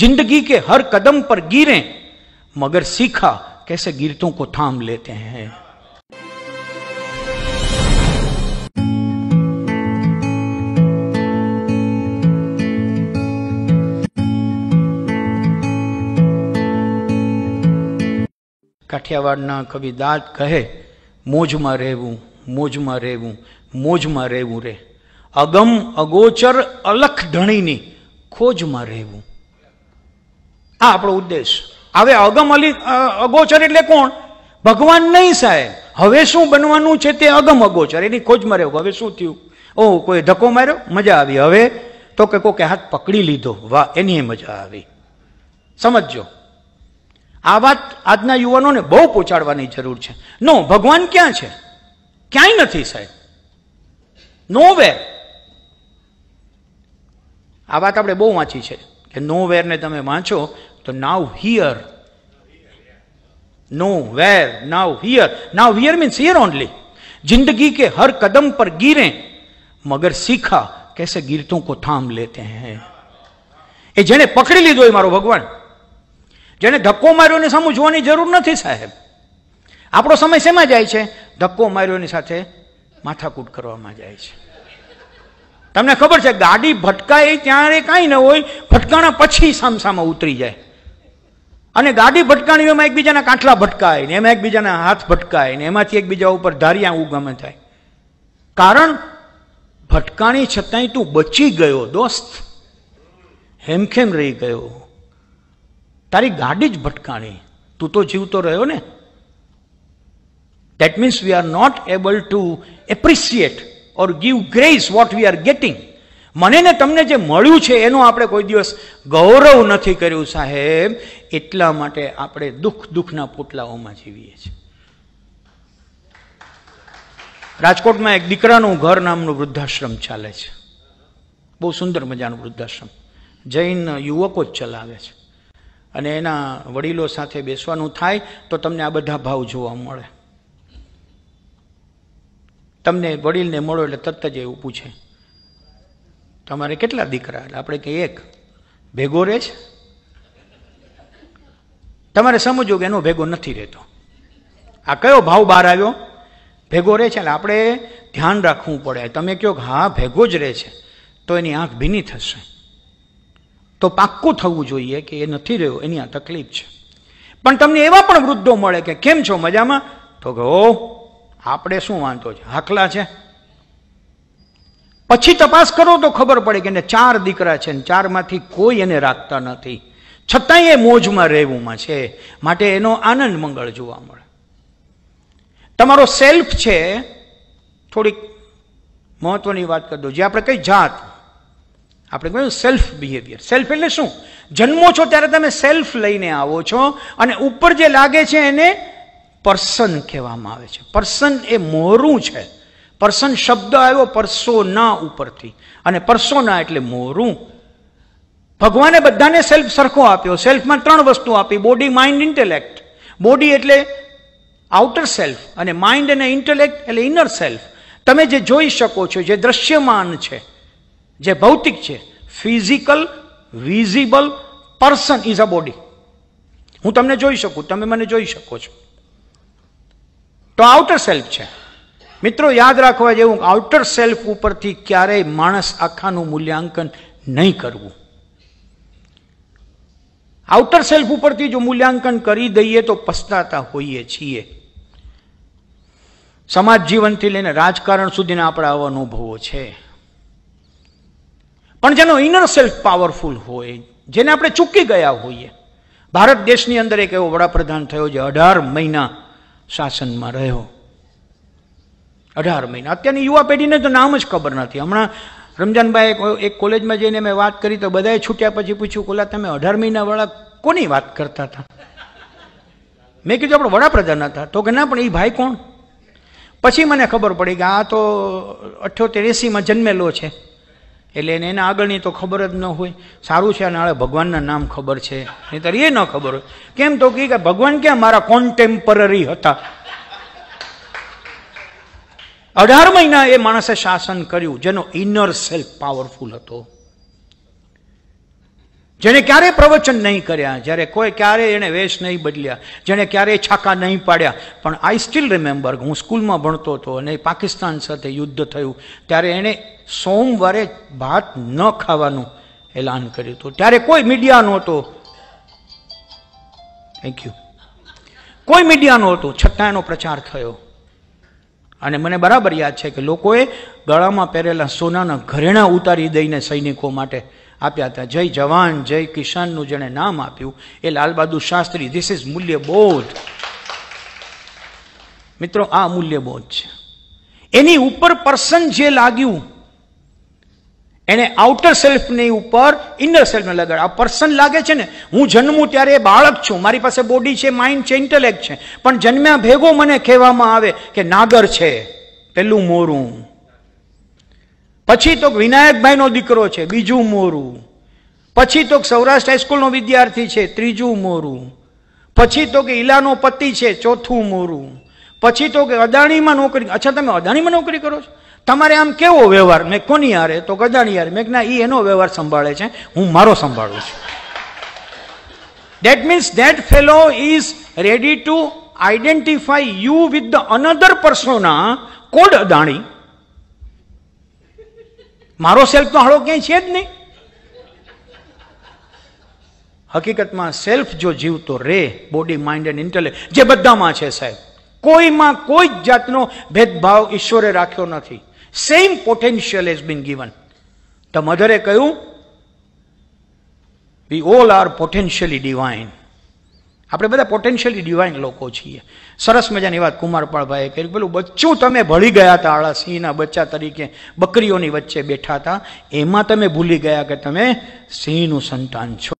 जिंदगी के हर कदम पर गिरे मगर सीखा कैसे गिरतों को थाम लेते हैं કાઠિયાવાડના કવિ દાદ કહે મોજમાં રહેવું મોજમાં રહેવું મોજમાં રહેવું રે અગમ અગોચર અલખ ધણીની ખોજમાં રહેવું આ આપણો ઉદ્દેશ હવે અગમ અલી અગોચર એટલે કોણ ભગવાન નહીં સાહેબ હવે શું બનવાનું છે તે અગમ અગોચર એની ખોજ માર્યો હવે શું થયું ઓ કોઈ ધક્કો માર્યો મજા આવી હવે તો કે કોકે હાથ પકડી લીધો વાહ એની મજા આવી સમજો આ વાત આજના યુવાનોને બહુ પહોંચાડવાની જરૂર છે નો ભગવાન ક્યાં છે ક્યાંય નથી સાહેબ નો વે આ વાત આપણે બહુ વાંચી છે કે નો વેરને તમે વાંચો તો now here nowhere now here now here means here only જિંદગી કે હર કદમ પર ગીરે મગર सीखा કેસે ગીરતો કો થામ લેતે हैं એ જેને પકડી લીધો એ મારો ભગવાન જેને ધક્કો માર્યો ને સામું જોવાની જરૂર નથી સાહેબ આપણો સમય શેમાં જાય છે ધક્કો માર્યોની સાથે માથાકૂટ કરવામાં જાય છે તમને ખબર છે ગાડી ભટકાય ત્યારે કાંઈ ન હોય ભટકાણા પછી સામસામા ઉતરી જાય અને ગાડી ભટકાણી એમાં એકબીજાના કાંઠલા ભટકાય ને એમાં એકબીજાના હાથ ભટકાય ને એમાંથી એકબીજા ઉપર ધારિયા ઉગમ થાય કારણ ભટકાણી છતાંય તું બચી ગયો દોસ્ત હેમખેમ રહી ગયો તારી ગાડી જ ભટકાણી તું તો જીવતો રહ્યો ને that means we are not able to appreciate or give grace what we are getting મને ને તમને જે મળ્યું છે એનો આપણે કોઈ દિવસ ગૌરવ નથી કર્યું સાહેબ એટલા માટે આપણે દુઃખ દુઃખના પોટલાઓમાં જીવીએ છીએ રાજકોટમાં એક દીકરાનું ઘર નામનું વૃદ્ધાશ્રમ ચાલે છે બહુ સુંદર મજાનું વૃદ્ધાશ્રમ જૈન યુવકો જ ચલાવે છે અને એના વડીલો સાથે બેસવાનું થાય તો તમને આ બધા ભાવ જોવા મળે તમને વડીલને મળો એટલે તરત જ એવું પૂછે તમારે કેટલા દીકરા એટલે આપણે કે એક ભેગો રહે છે તમારે સમજવું કે એનો ભેગો નથી રહેતો આ કયો ભાવ બહાર આવ્યો ભેગો રહે છે એટલે આપણે ધ્યાન રાખવું પડે તમે કહો કે હા ભેગો જ રહે છે તો એની આંખ ભીની થશે તો પાક્કું થવું જોઈએ કે એ નથી રહ્યો એની આ તકલીફ છે પણ તમને એવા પણ વૃદ્ધો મળે કે કેમ છો મજામાં તો કહો આપણે શું વાંધો છે હાકલા છે પછી તપાસ કરો તો ખબર પડે કે એને ચાર દીકરા છે ને ચારમાંથી કોઈ એને રાખતા નથી છતાંય એ મોજમાં રહેવુંમાં છે માટે એનો આનંદ મંગળ જોવા મળે તમારો સેલ્ફ છે થોડીક મહત્વની વાત કરી દો જે આપણે કઈ જાત આપણે કહ્યું સેલ્ફ બિહેવિયર સેલ્ફ એટલે શું જન્મો છો ત્યારે તમે સેલ્ફ લઈને આવો છો અને ઉપર જે લાગે છે એને પર્સન કહેવામાં આવે છે પર્સન એ મોરું છે પર્સન શબ્દ આવ્યો પરસોના ઉપરથી અને પરસોના એટલે મોરું ભગવાને બધાને સેલ્ફ સરખો આપ્યો સેલ્ફમાં ત્રણ વસ્તુ આપી બોડી માઇન્ડ ઇન્ટેલેક્ટ બોડી એટલે આઉટર સેલ્ફ અને માઇન્ડ અને ઇન્ટેલેક્ટ એટલે ઇનર સેલ્ફ તમે જે જોઈ શકો છો જે દ્રશ્યમાન છે જે ભૌતિક છે physical visible person is a body હું તમને જોઈ શકું તમે મને જોઈ શકો છો તો આઉટર સેલ્ફ છે મિત્રો યાદ રાખવા જેવું આઉટર સેલ્ફ ઉપરથી ક્યારેય માણસ આખાનું મૂલ્યાંકન નહીં કરવું આઉટર સેલ્ફ ઉપરથી જો મૂલ્યાંકન કરી દઈએ તો પસ્તાતા હોઈએ છીએ સમાજ જીવનથી લઈને રાજકારણ સુધીના આપણા આવા અનુભવો છે પણ જેનો ઇનર સેલ્ફ પાવરફુલ હોય જેને આપણે ચૂકી ગયા હોઈએ ભારત દેશની અંદર એક એવો વડાપ્રધાન થયો જે અઢાર મહિના શાસનમાં રહ્યો અઢાર મહિના અત્યારની યુવા પેઢીને તો નામ જ ખબર નથી હમણાં રમજાનભાઈ એક કોલેજમાં જઈને મેં વાત કરી તો બધાએ છૂટ્યા પછી પૂછ્યું કોલા તમે અઢાર મહિનાવાળા કોની વાત કરતા હતા મેં કીધું આપણે વડાપ્રધાન હતા તો કે ના પણ એ ભાઈ કોણ પછી મને ખબર પડી કે આ તો અઠ્યોતેર એસીમાં જન્મેલો છે એટલે એને એને આગળની તો ખબર જ ન હોય સારું છે નાળે ભગવાનના નામ ખબર છે નહીતર એ ન ખબર હોય કેમ તો કે ભગવાન ક્યાં મારા કોન્ટેમ્પરરી હતા અઢાર મહિના એ માણસે શાસન કર્યું જેનો ઇનર સેલ્ફ પાવરફુલ હતો જેણે ક્યારેય પ્રવચન નહીં કર્યા જ્યારે કોઈ ક્યારેય એણે વેશ નહીં બદલ્યા જેણે ક્યારેય છાકા નહીં પાડ્યા પણ આઈ સ્ટીલ રિમેમ્બર હું સ્કૂલમાં ભણતો હતો અને પાકિસ્તાન સાથે યુદ્ધ થયું ત્યારે એણે સોમવારે ભાત ન ખાવાનું એલાન કર્યું હતું ત્યારે કોઈ મીડિયા નહોતો થેન્ક યુ કોઈ મીડિયા નહોતું છતાં એનો પ્રચાર થયો અને મને બરાબર યાદ છે કે લોકોએ ગળામાં પહેરેલા સોનાના ઘરેણા ઉતારી દઈને સૈનિકો માટે આપ્યા હતા જય જવાન જય કિસાનનું જેણે નામ આપ્યું એ લાલબહાદુર શાસ્ત્રી ધીસ ઇઝ મૂલ્યબોધ મિત્રો આ મૂલ્યબોધ છે એની ઉપર પર્સન જે લાગ્યું એને આઉટર સેલ્ફની ઉપર ઇનર સેલ્ફને લગાડ આ પર્સન લાગે છે ને હું જન્મું ત્યારે એ બાળક છું મારી પાસે બોડી છે માઇન્ડ છે ઇન્ટેલેક્ટ છે પણ જન્મ્યા ભેગો મને કહેવામાં આવે કે નાગર છે પેલું મોરું પછી તો વિનાયકભાઈનો દીકરો છે બીજું મોરું પછી તો સૌરાષ્ટ્ર હાઈસ્કૂલનો વિદ્યાર્થી છે ત્રીજું મોરું પછી તો કે ઈલાનો પતિ છે ચોથું મોરું પછી તો કે અદાણીમાં નોકરી અચ્છા તમે અદાણીમાં નોકરી કરો છો તમારે આમ કેવો વ્યવહાર મેં કોની હારે તો અદાણી યારે મેં ના એ એનો વ્યવહાર સંભાળે છે હું મારો સંભાળું છું that means that fellow is ready to identify you with the another persona કોડ અદાણી મારો સેલ્ફનો હળો ક્યાંય છે જ નહીં હકીકતમાં સેલ્ફ જો જીવતો રે બોડી માઇન્ડ એન્ડ ઇન્ટેલેક્ટ જે બધામાં છે સાહેબ કોઈમાં કોઈ જ જાતનો ભેદભાવ ઈશ્વરે રાખ્યો નથી same potential has been given the મધરે કહ્યું we all are potentially divine આપણે બધા પોટેન્શિયલી ડિવાઇન લોકો છીએ સરસ મજાની વાત કુમારપાળભાઈએ કરી પેલું બચ્ચું તમે ભળી ગયા હતા આળા સિંહના બચ્ચા તરીકે બકરીઓની વચ્ચે બેઠા હતા એમાં તમે ભૂલી ગયા કે તમે સિંહનું સંતાન છો